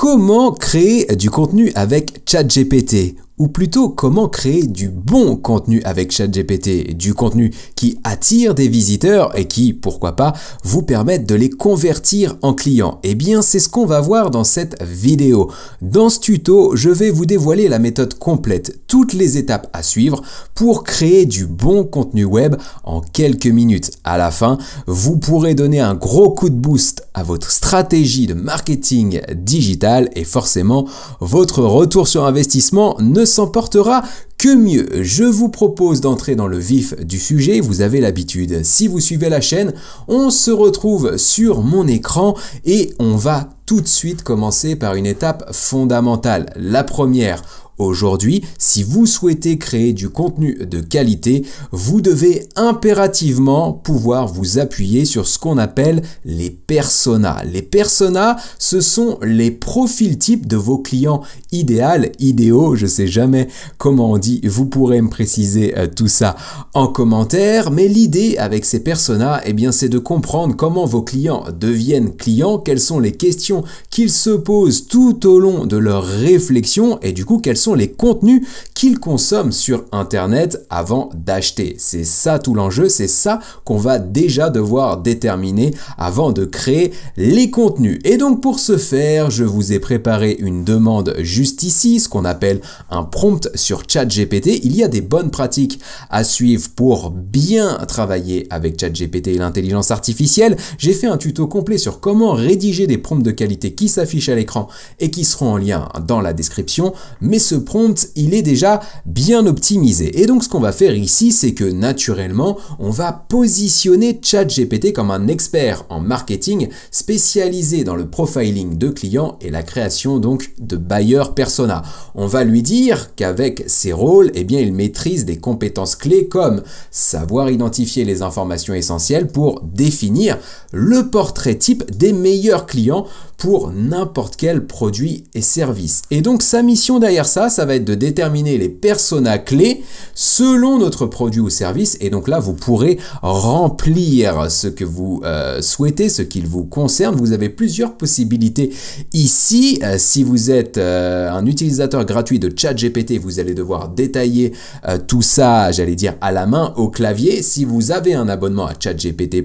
comment créer du contenu avec ChatGPT ou plutôt, comment créer du bon contenu avec ChatGPT, du contenu qui attire des visiteurs et qui, pourquoi pas, vous permette de les convertir en clients Eh bien, c'est ce qu'on va voir dans cette vidéo. Dans ce tuto, je vais vous dévoiler la méthode complète, toutes les étapes à suivre pour créer du bon contenu web en quelques minutes. À la fin, vous pourrez donner un gros coup de boost à votre stratégie de marketing digital et forcément, votre retour sur investissement ne s'en portera que mieux. Je vous propose d'entrer dans le vif du sujet, vous avez l'habitude. Si vous suivez la chaîne, on se retrouve sur mon écran et on va tout de suite commencer par une étape fondamentale. La première, Aujourd'hui, si vous souhaitez créer du contenu de qualité, vous devez impérativement pouvoir vous appuyer sur ce qu'on appelle les personas. Les personas, ce sont les profils types de vos clients idéal, idéaux, je sais jamais comment on dit, vous pourrez me préciser euh, tout ça en commentaire, mais l'idée avec ces personas, et eh bien, c'est de comprendre comment vos clients deviennent clients, quelles sont les questions qu'ils se posent tout au long de leur réflexion et du coup, quelles sont les contenus qu'ils consomment sur Internet avant d'acheter. C'est ça tout l'enjeu, c'est ça qu'on va déjà devoir déterminer avant de créer les contenus. Et donc pour ce faire, je vous ai préparé une demande juste ici, ce qu'on appelle un prompt sur ChatGPT. Il y a des bonnes pratiques à suivre pour bien travailler avec ChatGPT et l'intelligence artificielle. J'ai fait un tuto complet sur comment rédiger des prompts de qualité qui s'affichent à l'écran et qui seront en lien dans la description. Mais ce prompt, il est déjà bien optimisé. Et donc ce qu'on va faire ici, c'est que naturellement, on va positionner ChatGPT comme un expert en marketing spécialisé dans le profiling de clients et la création donc de buyer persona. On va lui dire qu'avec ses rôles, eh bien, il maîtrise des compétences clés comme savoir identifier les informations essentielles pour définir le portrait type des meilleurs clients pour n'importe quel produit et service. Et donc sa mission derrière ça, ça va être de déterminer les personas clés selon notre produit ou service. Et donc là, vous pourrez remplir ce que vous euh, souhaitez, ce qu'il vous concerne. Vous avez plusieurs possibilités ici. Euh, si vous êtes euh, un utilisateur gratuit de ChatGPT, vous allez devoir détailler tout ça, j'allais dire, à la main, au clavier. Si vous avez un abonnement à ChatGPT+,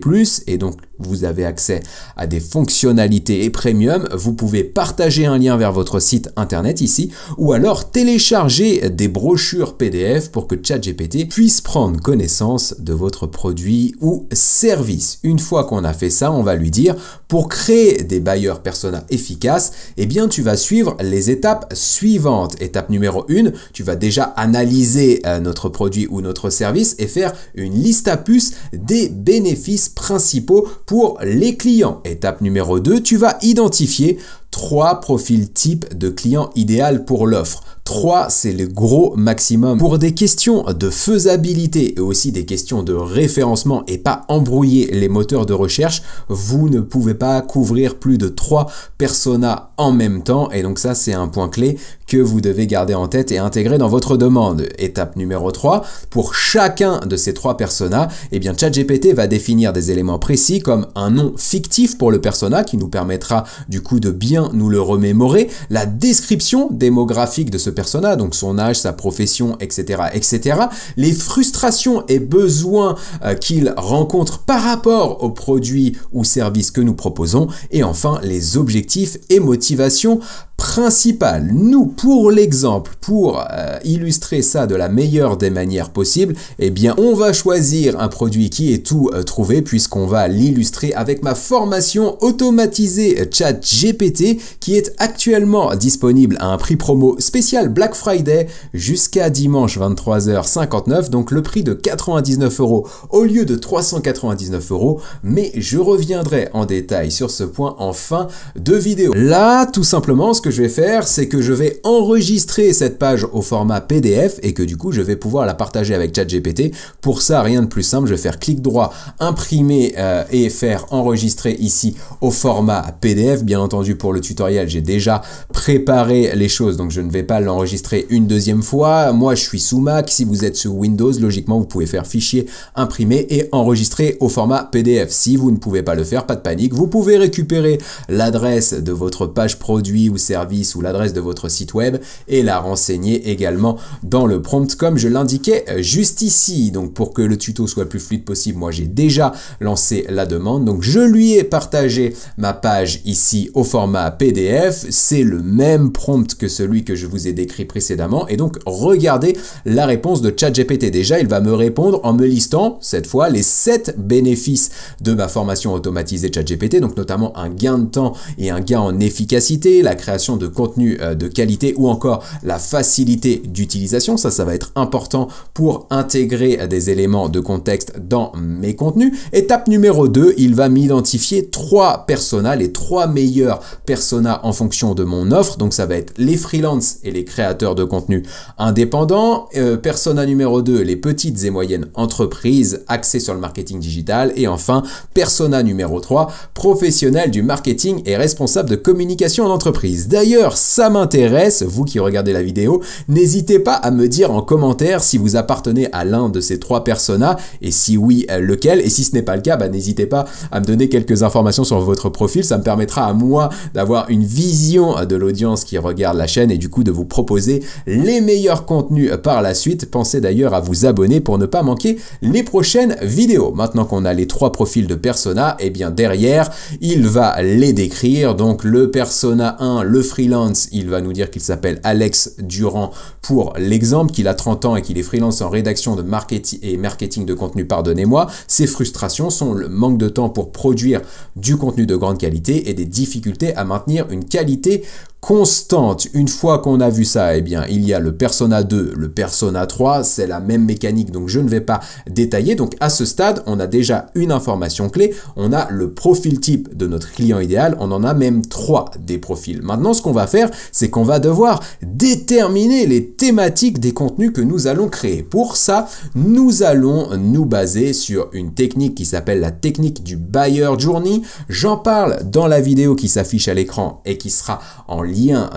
et donc vous avez accès à des fonctionnalités et premium, vous pouvez partager un lien vers votre site internet ici, ou alors télécharger des brochures PDF pour que ChatGPT puisse prendre connaissance de votre produit ou service. Une fois qu'on a fait ça, on va lui dire pour créer des bailleurs persona efficaces, eh bien tu vas suivre les étapes suivantes. Étape numéro 1, tu vas déjà analyser euh, notre produit ou notre service et faire une liste à puces des bénéfices principaux pour les clients. Étape numéro 2, tu vas identifier trois profils types de clients idéal pour l'offre. 3, c'est le gros maximum. Pour des questions de faisabilité et aussi des questions de référencement et pas embrouiller les moteurs de recherche, vous ne pouvez pas couvrir plus de 3 personas en même temps. Et donc ça, c'est un point clé que vous devez garder en tête et intégrer dans votre demande. Étape numéro 3, pour chacun de ces 3 personas, eh bien ChatGPT va définir des éléments précis comme un nom fictif pour le persona qui nous permettra du coup de bien nous le remémorer, la description démographique de ce persona, donc son âge, sa profession, etc., etc., les frustrations et besoins euh, qu'il rencontre par rapport aux produits ou services que nous proposons, et enfin les objectifs et motivations principal. Nous, pour l'exemple, pour euh, illustrer ça de la meilleure des manières possibles, eh bien, on va choisir un produit qui est tout euh, trouvé puisqu'on va l'illustrer avec ma formation automatisée euh, Chat GPT qui est actuellement disponible à un prix promo spécial Black Friday jusqu'à dimanche 23h59, donc le prix de 99 euros au lieu de 399 euros. Mais je reviendrai en détail sur ce point en fin de vidéo. Là, tout simplement, ce que que je vais faire, c'est que je vais enregistrer cette page au format PDF et que du coup, je vais pouvoir la partager avec ChatGPT. Pour ça, rien de plus simple, je vais faire clic droit, imprimer euh, et faire enregistrer ici au format PDF. Bien entendu, pour le tutoriel, j'ai déjà préparé les choses, donc je ne vais pas l'enregistrer une deuxième fois. Moi, je suis sous Mac. Si vous êtes sous Windows, logiquement, vous pouvez faire fichier, imprimer et enregistrer au format PDF. Si vous ne pouvez pas le faire, pas de panique. Vous pouvez récupérer l'adresse de votre page produit ou service ou l'adresse de votre site web et la renseigner également dans le prompt comme je l'indiquais euh, juste ici. Donc pour que le tuto soit le plus fluide possible, moi j'ai déjà lancé la demande. Donc je lui ai partagé ma page ici au format PDF. C'est le même prompt que celui que je vous ai décrit précédemment. Et donc regardez la réponse de ChatGPT. Déjà, il va me répondre en me listant cette fois les sept bénéfices de ma formation automatisée ChatGPT. Donc notamment un gain de temps et un gain en efficacité, la création de contenu euh, de qualité ou encore la facilité d'utilisation. Ça, ça va être important pour intégrer euh, des éléments de contexte dans mes contenus. Étape numéro 2, il va m'identifier trois personas, les trois meilleurs personas en fonction de mon offre. Donc ça va être les freelances et les créateurs de contenu indépendants. Euh, persona numéro 2, les petites et moyennes entreprises axées sur le marketing digital. Et enfin, persona numéro 3, professionnel du marketing et responsable de communication en entreprise. D'ailleurs, ça m'intéresse, vous qui regardez la vidéo, n'hésitez pas à me dire en commentaire si vous appartenez à l'un de ces trois personas, et si oui, euh, lequel, et si ce n'est pas le cas, bah, n'hésitez pas à me donner quelques informations sur votre profil, ça me permettra à moi d'avoir une vision de l'audience qui regarde la chaîne, et du coup de vous proposer les meilleurs contenus par la suite. Pensez d'ailleurs à vous abonner pour ne pas manquer les prochaines vidéos. Maintenant qu'on a les trois profils de persona, et eh bien derrière, il va les décrire, donc le persona 1, le freelance, il va nous dire qu'il s'appelle Alex Durand pour l'exemple, qu'il a 30 ans et qu'il est freelance en rédaction de marketing et marketing de contenu, pardonnez-moi. Ses frustrations sont le manque de temps pour produire du contenu de grande qualité et des difficultés à maintenir une qualité constante. Une fois qu'on a vu ça, eh bien, il y a le Persona 2, le Persona 3, c'est la même mécanique, donc je ne vais pas détailler. Donc à ce stade, on a déjà une information clé, on a le profil type de notre client idéal, on en a même trois des profils. Maintenant, ce qu'on va faire, c'est qu'on va devoir déterminer les thématiques des contenus que nous allons créer. Pour ça, nous allons nous baser sur une technique qui s'appelle la technique du Buyer Journey. J'en parle dans la vidéo qui s'affiche à l'écran et qui sera en ligne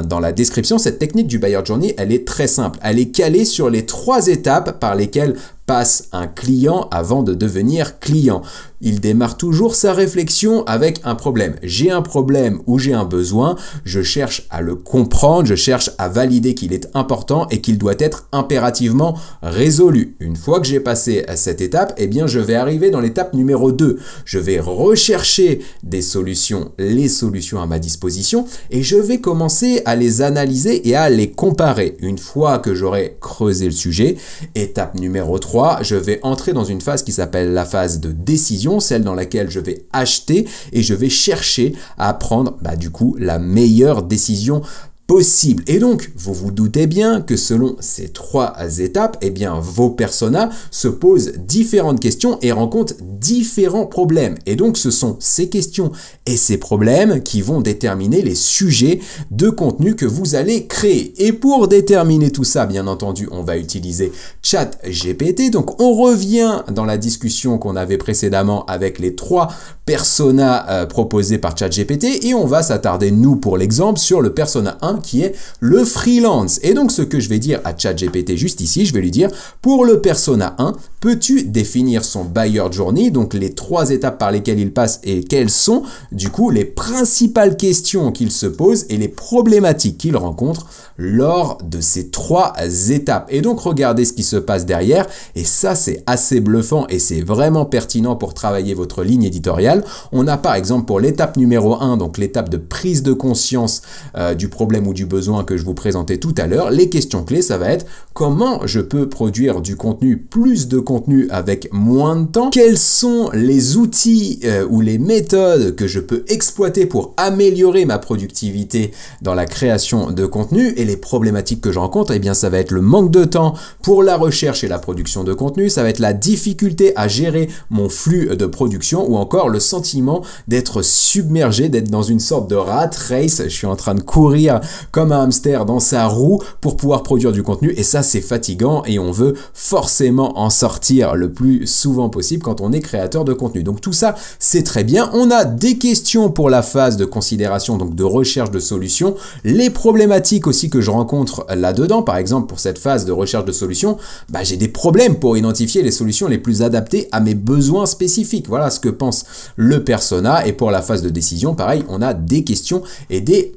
dans la description. Cette technique du buyer journey, elle est très simple. Elle est calée sur les trois étapes par lesquelles passe un client avant de devenir client. Il démarre toujours sa réflexion avec un problème. J'ai un problème ou j'ai un besoin, je cherche à le comprendre, je cherche à valider qu'il est important et qu'il doit être impérativement résolu. Une fois que j'ai passé à cette étape, eh bien je vais arriver dans l'étape numéro 2. Je vais rechercher des solutions, les solutions à ma disposition et je vais commencer à les analyser et à les comparer. Une fois que j'aurai creusé le sujet, étape numéro 3 je vais entrer dans une phase qui s'appelle la phase de décision, celle dans laquelle je vais acheter et je vais chercher à prendre bah, du coup la meilleure décision possible. Et donc, vous vous doutez bien que selon ces trois étapes, eh bien, vos personas se posent différentes questions et rencontrent différents problèmes. Et donc, ce sont ces questions et ces problèmes qui vont déterminer les sujets de contenu que vous allez créer. Et pour déterminer tout ça, bien entendu, on va utiliser ChatGPT. Donc, on revient dans la discussion qu'on avait précédemment avec les trois personas proposées euh, proposés par ChatGPT et on va s'attarder, nous, pour l'exemple, sur le persona 1 qui est le freelance. Et donc ce que je vais dire à ChatGPT juste ici, je vais lui dire pour le persona 1, peux-tu définir son buyer journey, donc les trois étapes par lesquelles il passe et quelles sont du coup les principales questions qu'il se pose et les problématiques qu'il rencontre lors de ces trois étapes. Et donc regardez ce qui se passe derrière et ça c'est assez bluffant et c'est vraiment pertinent pour travailler votre ligne éditoriale. On a par exemple pour l'étape numéro 1, donc l'étape de prise de conscience euh, du problème ou du besoin que je vous présentais tout à l'heure, les questions clés, ça va être comment je peux produire du contenu, plus de contenu avec moins de temps, quels sont les outils euh, ou les méthodes que je peux exploiter pour améliorer ma productivité dans la création de contenu et les problématiques que je rencontre, eh bien ça va être le manque de temps pour la recherche et la production de contenu, ça va être la difficulté à gérer mon flux de production ou encore le sentiment d'être submergé, d'être dans une sorte de rat race, je suis en train de courir comme un hamster dans sa roue pour pouvoir produire du contenu et ça c'est fatigant et on veut forcément en sortir le plus souvent possible quand on est créateur de contenu. Donc tout ça c'est très bien. On a des questions pour la phase de considération, donc de recherche de solutions, les problématiques aussi que je rencontre là-dedans, par exemple pour cette phase de recherche de solutions, bah, j'ai des problèmes pour identifier les solutions les plus adaptées à mes besoins spécifiques. Voilà ce que pense le persona et pour la phase de décision, pareil, on a des questions et des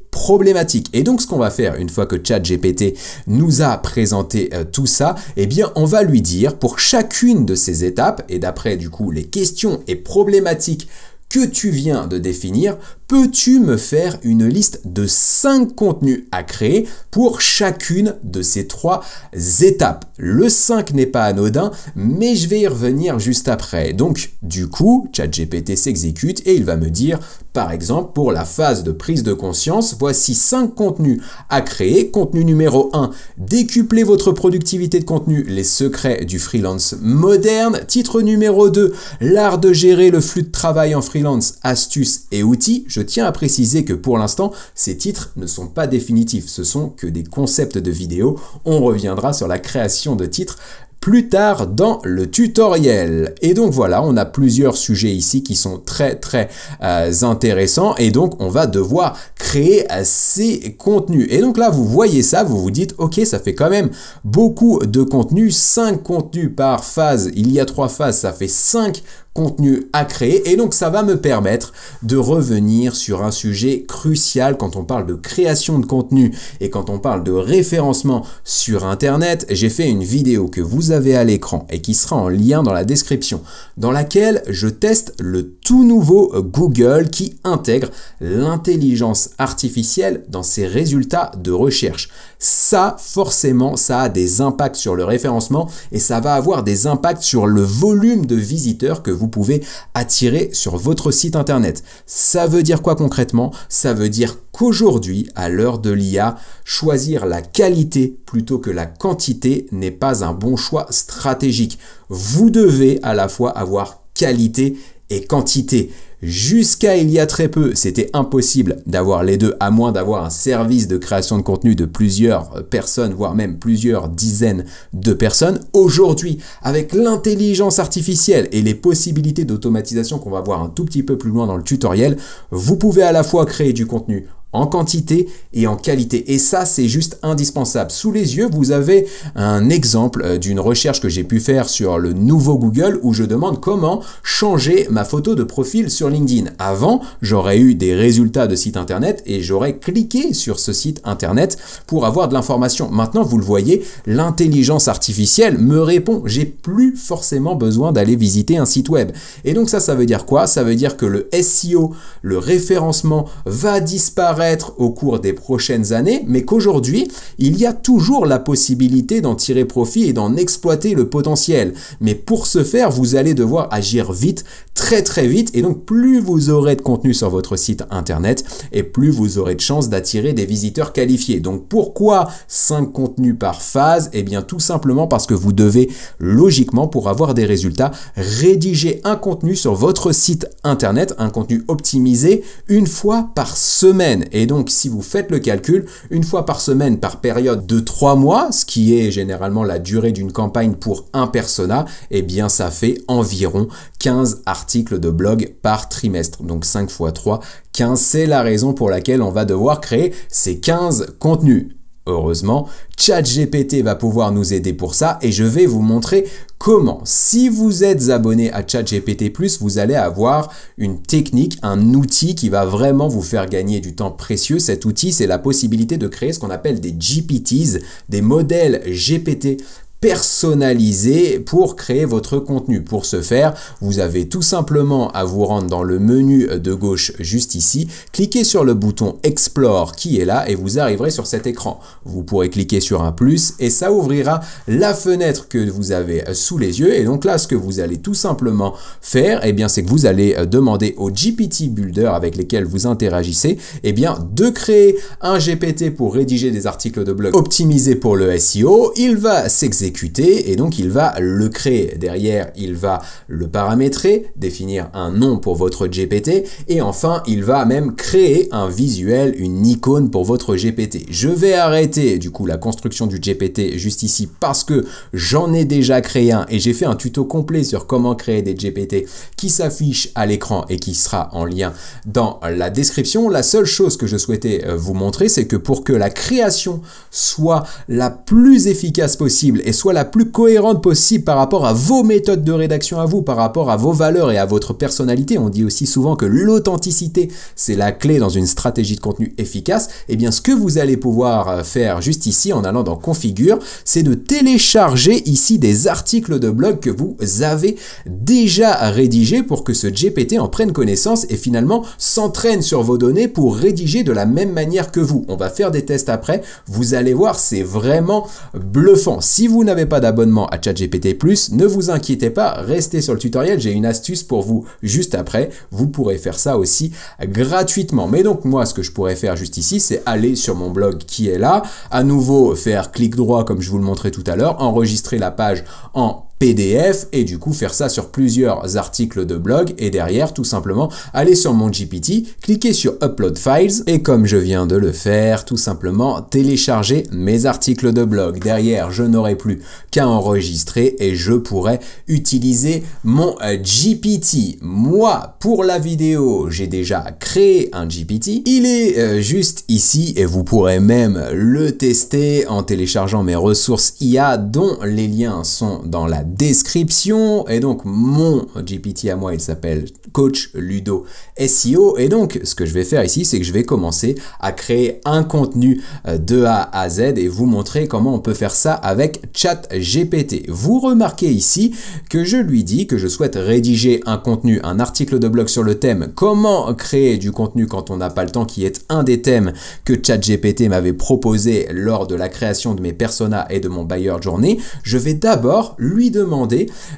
et donc ce qu'on va faire une fois que ChatGPT nous a présenté euh, tout ça, eh bien on va lui dire pour chacune de ces étapes et d'après du coup les questions et problématiques que tu viens de définir, peux-tu me faire une liste de 5 contenus à créer pour chacune de ces trois étapes Le 5 n'est pas anodin, mais je vais y revenir juste après. Donc, du coup, ChatGPT s'exécute et il va me dire, par exemple, pour la phase de prise de conscience, voici 5 contenus à créer. Contenu numéro 1, décupler votre productivité de contenu, les secrets du freelance moderne. Titre numéro 2, l'art de gérer le flux de travail en freelance, astuces et outils tiens à préciser que pour l'instant, ces titres ne sont pas définitifs, ce sont que des concepts de vidéos. On reviendra sur la création de titres plus tard dans le tutoriel. Et donc voilà, on a plusieurs sujets ici qui sont très très euh, intéressants et donc on va devoir créer euh, ces contenus. Et donc là, vous voyez ça, vous vous dites, ok, ça fait quand même beaucoup de contenus, cinq contenus par phase, il y a trois phases, ça fait 5 contenu à créer et donc ça va me permettre de revenir sur un sujet crucial quand on parle de création de contenu et quand on parle de référencement sur internet j'ai fait une vidéo que vous avez à l'écran et qui sera en lien dans la description dans laquelle je teste le tout nouveau Google qui intègre l'intelligence artificielle dans ses résultats de recherche ça forcément ça a des impacts sur le référencement et ça va avoir des impacts sur le volume de visiteurs que vous vous pouvez attirer sur votre site internet. Ça veut dire quoi concrètement Ça veut dire qu'aujourd'hui, à l'heure de l'IA, choisir la qualité plutôt que la quantité n'est pas un bon choix stratégique. Vous devez à la fois avoir qualité et quantité. Jusqu'à il y a très peu, c'était impossible d'avoir les deux, à moins d'avoir un service de création de contenu de plusieurs euh, personnes, voire même plusieurs dizaines de personnes. Aujourd'hui, avec l'intelligence artificielle et les possibilités d'automatisation qu'on va voir un tout petit peu plus loin dans le tutoriel, vous pouvez à la fois créer du contenu en quantité et en qualité. Et ça, c'est juste indispensable. Sous les yeux, vous avez un exemple euh, d'une recherche que j'ai pu faire sur le nouveau Google où je demande comment changer ma photo de profil sur LinkedIn. Avant, j'aurais eu des résultats de sites internet et j'aurais cliqué sur ce site internet pour avoir de l'information. Maintenant, vous le voyez, l'intelligence artificielle me répond. J'ai plus forcément besoin d'aller visiter un site web. Et donc ça, ça veut dire quoi Ça veut dire que le SEO, le référencement va disparaître au cours des prochaines années, mais qu'aujourd'hui, il y a toujours la possibilité d'en tirer profit et d'en exploiter le potentiel. Mais pour ce faire, vous allez devoir agir vite, très très vite, et donc plus vous aurez de contenu sur votre site internet, et plus vous aurez de chances d'attirer des visiteurs qualifiés. Donc pourquoi 5 contenus par phase Eh bien tout simplement parce que vous devez logiquement, pour avoir des résultats, rédiger un contenu sur votre site internet, un contenu optimisé, une fois par semaine. Et donc, si vous faites le calcul, une fois par semaine par période de 3 mois, ce qui est généralement la durée d'une campagne pour un persona, eh bien, ça fait environ 15 articles de blog par trimestre. Donc 5 x 3, 15, c'est la raison pour laquelle on va devoir créer ces 15 contenus heureusement. ChatGPT va pouvoir nous aider pour ça et je vais vous montrer comment. Si vous êtes abonné à ChatGPT+, vous allez avoir une technique, un outil qui va vraiment vous faire gagner du temps précieux. Cet outil, c'est la possibilité de créer ce qu'on appelle des GPTs, des modèles GPT personnalisé pour créer votre contenu. Pour ce faire, vous avez tout simplement à vous rendre dans le menu de gauche juste ici, cliquez sur le bouton Explore qui est là et vous arriverez sur cet écran. Vous pourrez cliquer sur un plus et ça ouvrira la fenêtre que vous avez sous les yeux et donc là ce que vous allez tout simplement faire, eh bien c'est que vous allez demander au GPT Builder avec lesquels vous interagissez, eh bien de créer un GPT pour rédiger des articles de blog optimisés pour le SEO. Il va s'exécuter et donc il va le créer. Derrière, il va le paramétrer, définir un nom pour votre GPT, et enfin, il va même créer un visuel, une icône pour votre GPT. Je vais arrêter du coup la construction du GPT juste ici parce que j'en ai déjà créé un et j'ai fait un tuto complet sur comment créer des GPT qui s'affiche à l'écran et qui sera en lien dans la description. La seule chose que je souhaitais euh, vous montrer, c'est que pour que la création soit la plus efficace possible et soit la plus cohérente possible par rapport à vos méthodes de rédaction à vous, par rapport à vos valeurs et à votre personnalité. On dit aussi souvent que l'authenticité, c'est la clé dans une stratégie de contenu efficace. Et eh bien, ce que vous allez pouvoir euh, faire juste ici en allant dans Configure, c'est de télécharger ici des articles de blog que vous avez déjà rédigés pour que ce GPT en prenne connaissance et finalement s'entraîne sur vos données pour rédiger de la même manière que vous. On va faire des tests après. Vous allez voir, c'est vraiment bluffant. Si vous n'avez pas d'abonnement à ChatGPT+, ne vous inquiétez pas, restez sur le tutoriel, j'ai une astuce pour vous juste après. Vous pourrez faire ça aussi gratuitement. Mais donc moi, ce que je pourrais faire juste ici, c'est aller sur mon blog qui est là, à nouveau faire clic droit comme je vous le montrais tout à l'heure, enregistrer la page en PDF et du coup faire ça sur plusieurs articles de blog et derrière tout simplement aller sur mon GPT, cliquer sur Upload Files et comme je viens de le faire, tout simplement télécharger mes articles de blog. Derrière, je n'aurai plus qu'à enregistrer et je pourrai utiliser mon euh, GPT. Moi, pour la vidéo, j'ai déjà créé un GPT. Il est euh, juste ici et vous pourrez même le tester en téléchargeant mes ressources IA dont les liens sont dans la description. Et donc mon GPT à moi, il s'appelle Coach Ludo SEO. Et donc ce que je vais faire ici, c'est que je vais commencer à créer un contenu euh, de A à Z et vous montrer comment on peut faire ça avec chat gpt Vous remarquez ici que je lui dis que je souhaite rédiger un contenu, un article de blog sur le thème comment créer du contenu quand on n'a pas le temps, qui est un des thèmes que chat gpt m'avait proposé lors de la création de mes personas et de mon buyer journée. Je vais d'abord lui donner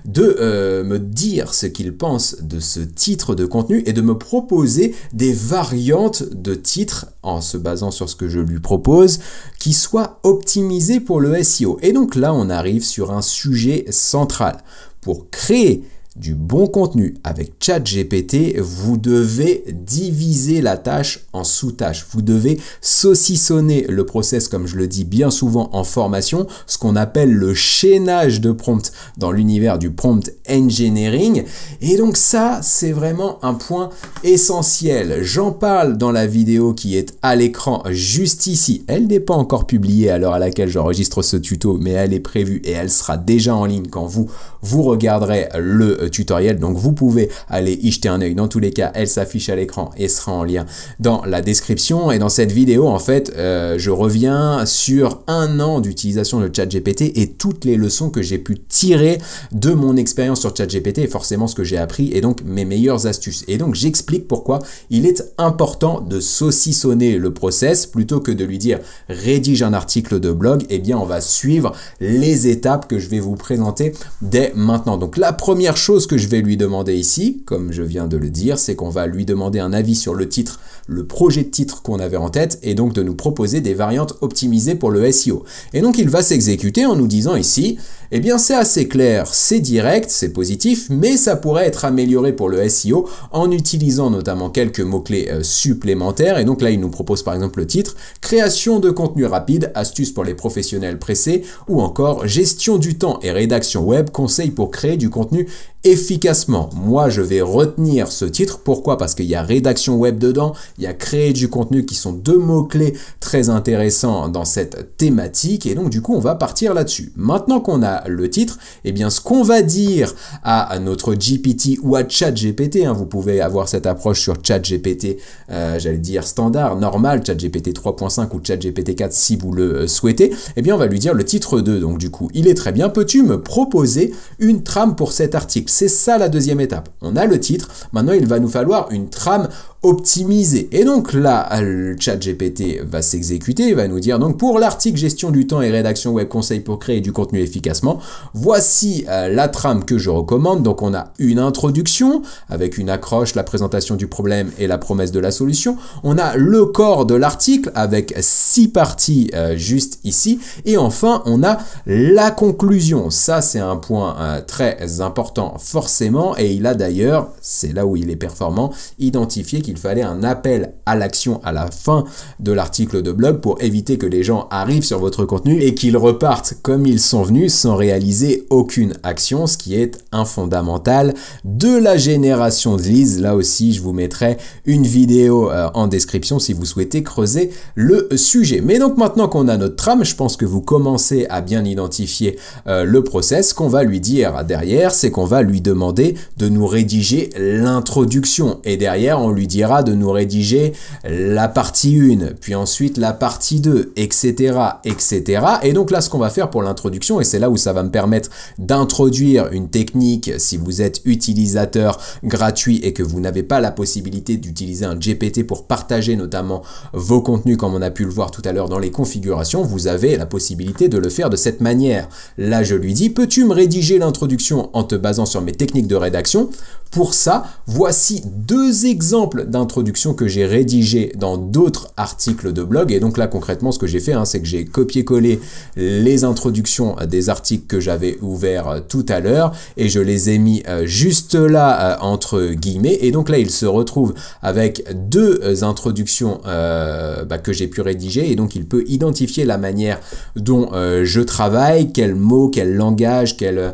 de euh, me dire ce qu'il pense de ce titre de contenu et de me proposer des variantes de titres en se basant sur ce que je lui propose qui soient optimisées pour le SEO. Et donc là, on arrive sur un sujet central. Pour créer du bon contenu avec ChatGPT, vous devez diviser la tâche en sous-tâches. Vous devez saucissonner le process, comme je le dis bien souvent en formation, ce qu'on appelle le chaînage de prompt dans l'univers du prompt engineering. Et donc ça, c'est vraiment un point essentiel. J'en parle dans la vidéo qui est à l'écran juste ici. Elle n'est pas encore publiée à l'heure à laquelle j'enregistre ce tuto, mais elle est prévue et elle sera déjà en ligne quand vous vous regarderez le euh, tutoriel. Donc vous pouvez aller y jeter un œil. Dans tous les cas, elle s'affiche à l'écran et sera en lien dans la description. Et dans cette vidéo, en fait, euh, je reviens sur un an d'utilisation de ChatGPT et toutes les leçons que j'ai pu tirer de mon expérience sur ChatGPT et forcément ce que j'ai appris et donc mes meilleures astuces. Et donc j'explique pourquoi il est important de saucissonner le process plutôt que de lui dire rédige un article de blog, eh bien on va suivre les étapes que je vais vous présenter dès maintenant. Donc la première chose que je vais lui demander ici, comme je viens de le dire, c'est qu'on va lui demander un avis sur le titre, le projet de titre qu'on avait en tête, et donc de nous proposer des variantes optimisées pour le SEO. Et donc il va s'exécuter en nous disant ici, eh bien c'est assez clair, c'est direct, c'est positif, mais ça pourrait être amélioré pour le SEO en utilisant notamment quelques mots-clés euh, supplémentaires. Et donc là, il nous propose par exemple le titre, création de contenu rapide, astuces pour les professionnels pressés, ou encore gestion du temps et rédaction web, conseil pour créer du contenu efficacement. Moi, je vais retenir ce titre. Pourquoi Parce qu'il y a rédaction web dedans, il y a créer du contenu qui sont deux mots-clés très intéressants dans cette thématique. Et donc, du coup, on va partir là-dessus. Maintenant qu'on a le titre, eh bien, ce qu'on va dire à notre GPT ou à ChatGPT, hein, vous pouvez avoir cette approche sur ChatGPT, euh, j'allais dire standard, normal, ChatGPT 3.5 ou ChatGPT 4 si vous le souhaitez, eh bien, on va lui dire le titre 2. Donc, du coup, il est très bien. Peux-tu me proposer une trame pour cet article. C'est ça la deuxième étape. On a le titre, maintenant il va nous falloir une trame optimisé. Et donc là, le euh, chat GPT va s'exécuter, il va nous dire donc pour l'article gestion du temps et rédaction web conseil pour créer du contenu efficacement, voici euh, la trame que je recommande. Donc on a une introduction avec une accroche, la présentation du problème et la promesse de la solution. On a le corps de l'article avec six parties euh, juste ici. Et enfin, on a la conclusion. Ça, c'est un point très important forcément. Et il a d'ailleurs, c'est là où il est performant, identifié qu'il fallait un appel à l'action à la fin de l'article de blog pour éviter que les gens arrivent sur votre contenu et qu'ils repartent comme ils sont venus sans réaliser aucune action, ce qui est un fondamental de la génération de leads. Là aussi, je vous mettrai une vidéo euh, en description si vous souhaitez creuser le sujet. Mais donc maintenant qu'on a notre trame, je pense que vous commencez à bien identifier euh, le process. Ce qu'on va lui dire derrière, c'est qu'on va lui demander de nous rédiger l'introduction et derrière, on lui dira de nous rédiger la partie 1, puis ensuite la partie 2, etc., etc. Et donc là, ce qu'on va faire pour l'introduction, et c'est là où ça va me permettre d'introduire une technique si vous êtes utilisateur gratuit et que vous n'avez pas la possibilité d'utiliser un GPT pour partager notamment vos contenus, comme on a pu le voir tout à l'heure dans les configurations, vous avez la possibilité de le faire de cette manière. Là, je lui dis, peux-tu me rédiger l'introduction en te basant sur mes techniques de rédaction pour ça, voici deux exemples d'introduction que j'ai rédigé dans d'autres articles de blog. Et donc là, concrètement, ce que j'ai fait, hein, c'est que j'ai copié-collé les introductions des articles que j'avais ouverts euh, tout à l'heure et je les ai mis euh, juste là, euh, entre guillemets. Et donc là, il se retrouve avec deux introductions bah, que j'ai pu rédiger et donc il peut identifier la manière dont je travaille, quels mots, quel langage, quelle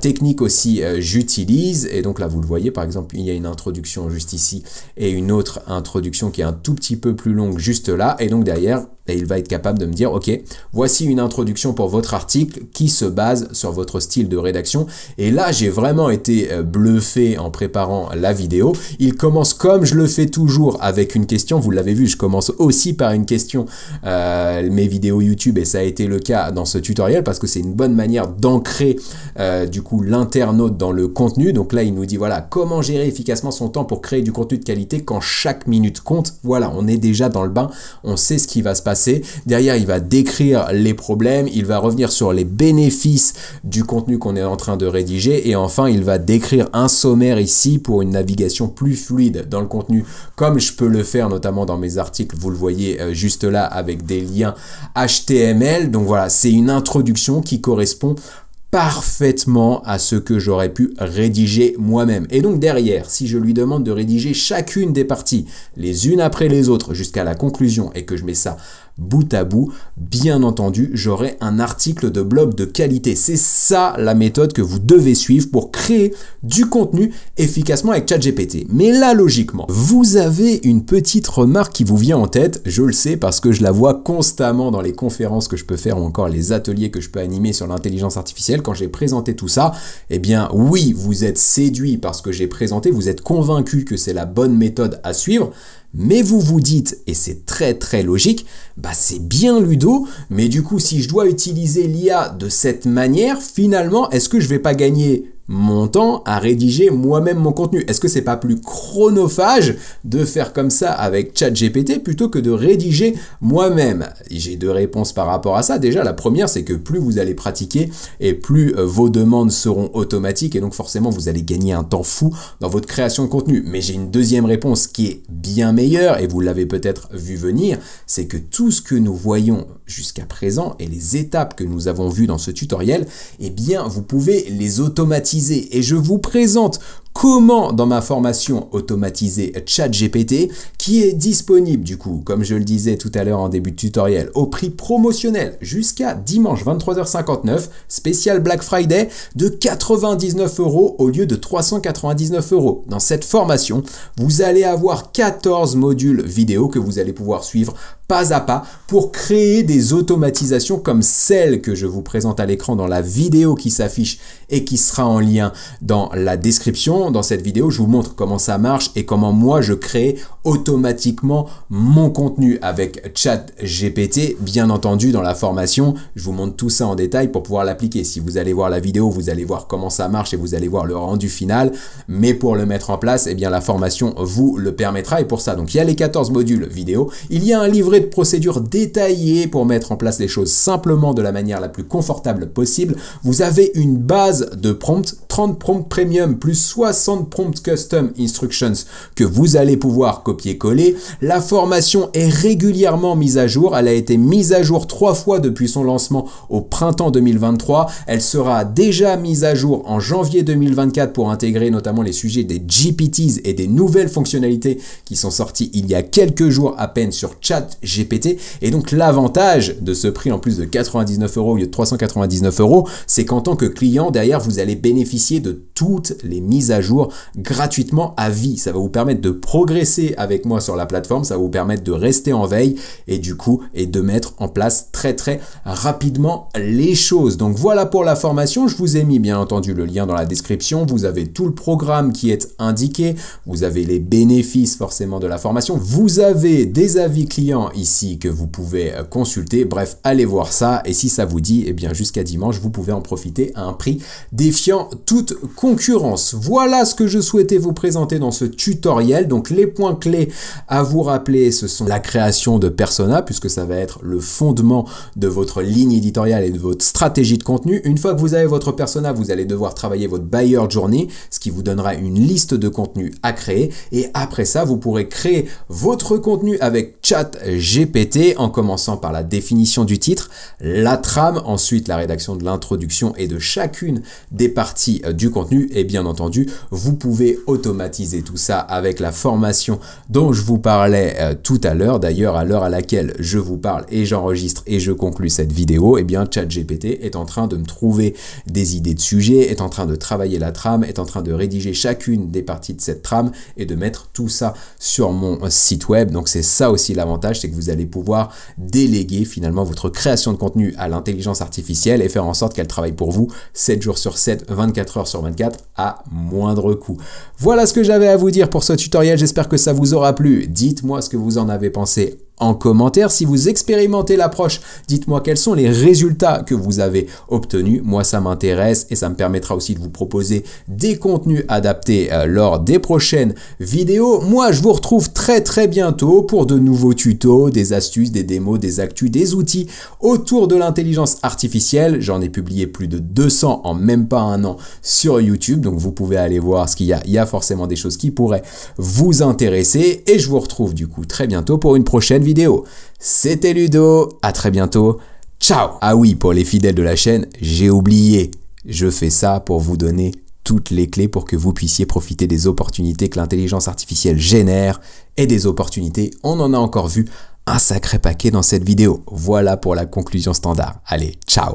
technique aussi j'utilise. Et donc là, vous le voyez, par exemple, il y a une introduction juste ici et une autre introduction qui est un tout petit peu plus longue juste là, et donc derrière et il va être capable de me dire, OK, voici une introduction pour votre article qui se base sur votre style de rédaction. Et là, j'ai vraiment été euh, bluffé en préparant la vidéo. Il commence comme je le fais toujours avec une question. Vous l'avez vu, je commence aussi par une question euh, mes vidéos YouTube et ça a été le cas dans ce tutoriel parce que c'est une bonne manière d'ancrer euh, du coup l'internaute dans le contenu. Donc là, il nous dit, voilà, comment gérer efficacement son temps pour créer du contenu de qualité quand chaque minute compte. Voilà, on est déjà dans le bain, on sait ce qui va se passer Derrière, il va décrire les problèmes, il va revenir sur les bénéfices du contenu qu'on est en train de rédiger et enfin, il va décrire un sommaire ici pour une navigation plus fluide dans le contenu comme je peux le faire notamment dans mes articles, vous le voyez euh, juste là avec des liens HTML. Donc voilà, c'est une introduction qui correspond parfaitement à ce que j'aurais pu rédiger moi-même. Et donc derrière, si je lui demande de rédiger chacune des parties, les unes après les autres, jusqu'à la conclusion, et que je mets ça bout à bout. Bien entendu, j'aurai un article de blog de qualité. C'est ça la méthode que vous devez suivre pour créer du contenu efficacement avec ChatGPT. Mais là, logiquement, vous avez une petite remarque qui vous vient en tête. Je le sais parce que je la vois constamment dans les conférences que je peux faire ou encore les ateliers que je peux animer sur l'intelligence artificielle. Quand j'ai présenté tout ça, eh bien oui, vous êtes séduit parce que j'ai présenté, vous êtes convaincu que c'est la bonne méthode à suivre. Mais vous vous dites, et c'est très très logique, bah c'est bien Ludo, mais du coup si je dois utiliser l'IA de cette manière, finalement, est-ce que je vais pas gagner mon temps à rédiger moi-même mon contenu. Est-ce que c'est pas plus chronophage de faire comme ça avec ChatGPT plutôt que de rédiger moi-même J'ai deux réponses par rapport à ça. Déjà, la première, c'est que plus vous allez pratiquer et plus euh, vos demandes seront automatiques et donc forcément vous allez gagner un temps fou dans votre création de contenu. Mais j'ai une deuxième réponse qui est bien meilleure et vous l'avez peut-être vu venir, c'est que tout ce que nous voyons jusqu'à présent et les étapes que nous avons vues dans ce tutoriel, eh bien, vous pouvez les automatiser et je vous présente comment dans ma formation automatisée ChatGPT, qui est disponible du coup, comme je le disais tout à l'heure en début de tutoriel, au prix promotionnel jusqu'à dimanche 23h59, spécial Black Friday, de 99 euros au lieu de 399 euros. Dans cette formation, vous allez avoir 14 modules vidéo que vous allez pouvoir suivre pas à pas pour créer des automatisations comme celle que je vous présente à l'écran dans la vidéo qui s'affiche et qui sera en lien dans la description. Dans cette vidéo, je vous montre comment ça marche et comment moi je crée automatiquement mon contenu avec ChatGPT. Bien entendu, dans la formation, je vous montre tout ça en détail pour pouvoir l'appliquer. Si vous allez voir la vidéo, vous allez voir comment ça marche et vous allez voir le rendu final. Mais pour le mettre en place, eh bien la formation vous le permettra et pour ça, donc il y a les 14 modules vidéo, il y a un livret de procédures détaillées pour mettre en place les choses simplement de la manière la plus confortable possible. Vous avez une base de prompts, 30 prompts premium plus 60 prompts custom instructions que vous allez pouvoir copier-coller. La formation est régulièrement mise à jour. Elle a été mise à jour trois fois depuis son lancement au printemps 2023. Elle sera déjà mise à jour en janvier 2024 pour intégrer notamment les sujets des GPTs et des nouvelles fonctionnalités qui sont sorties il y a quelques jours à peine sur Chat GPT. Et donc l'avantage de ce prix en plus de 99 euros au lieu de 399 euros, c'est qu'en tant que client, derrière, vous allez bénéficier de toutes les mises à jour gratuitement à vie. Ça va vous permettre de progresser avec moi sur la plateforme, ça va vous permettre de rester en veille et du coup, et de mettre en place très très rapidement les choses. Donc voilà pour la formation, je vous ai mis bien entendu le lien dans la description, vous avez tout le programme qui est indiqué, vous avez les bénéfices forcément de la formation, vous avez des avis clients ici que vous pouvez euh, consulter. Bref, allez voir ça et si ça vous dit, et eh bien jusqu'à dimanche, vous pouvez en profiter à un prix défiant toute concurrence. Voilà ce que je souhaitais vous présenter dans ce tutoriel. Donc les points clés à vous rappeler, ce sont la création de persona puisque ça va être le fondement de votre ligne éditoriale et de votre stratégie de contenu. Une fois que vous avez votre persona, vous allez devoir travailler votre buyer journey, ce qui vous donnera une liste de contenus à créer et après ça, vous pourrez créer votre contenu avec GPT en commençant par la définition du titre, la trame, ensuite la rédaction de l'introduction et de chacune des parties euh, du contenu. Et bien entendu, vous pouvez automatiser tout ça avec la formation dont je vous parlais euh, tout à l'heure. D'ailleurs, à l'heure à laquelle je vous parle et j'enregistre et je conclue cette vidéo, et eh bien chat GPT est en train de me trouver des idées de sujets, est en train de travailler la trame, est en train de rédiger chacune des parties de cette trame et de mettre tout ça sur mon euh, site web. Donc c'est ça aussi l'avantage, c'est que vous allez pouvoir déléguer finalement votre création de contenu à l'intelligence artificielle et faire en sorte qu'elle travaille pour vous 7 jours sur 7, 24 heures sur 24 à moindre coût. Voilà ce que j'avais à vous dire pour ce tutoriel. J'espère que ça vous aura plu. Dites-moi ce que vous en avez pensé en commentaire. Si vous expérimentez l'approche, dites-moi quels sont les résultats que vous avez obtenus. Moi, ça m'intéresse et ça me permettra aussi de vous proposer des contenus adaptés euh, lors des prochaines vidéos. Moi, je vous retrouve très très bientôt pour de nouveaux tutos, des astuces, des démos, des actus, des outils autour de l'intelligence artificielle. J'en ai publié plus de 200 en même pas un an sur YouTube, donc vous pouvez aller voir ce qu'il y a. Il y a forcément des choses qui pourraient vous intéresser et je vous retrouve du coup très bientôt pour une prochaine vidéo. C'était Ludo, à très bientôt, ciao Ah oui, pour les fidèles de la chaîne, j'ai oublié, je fais ça pour vous donner toutes les clés pour que vous puissiez profiter des opportunités que l'intelligence artificielle génère et des opportunités, on en a encore vu un sacré paquet dans cette vidéo. Voilà pour la conclusion standard. Allez, ciao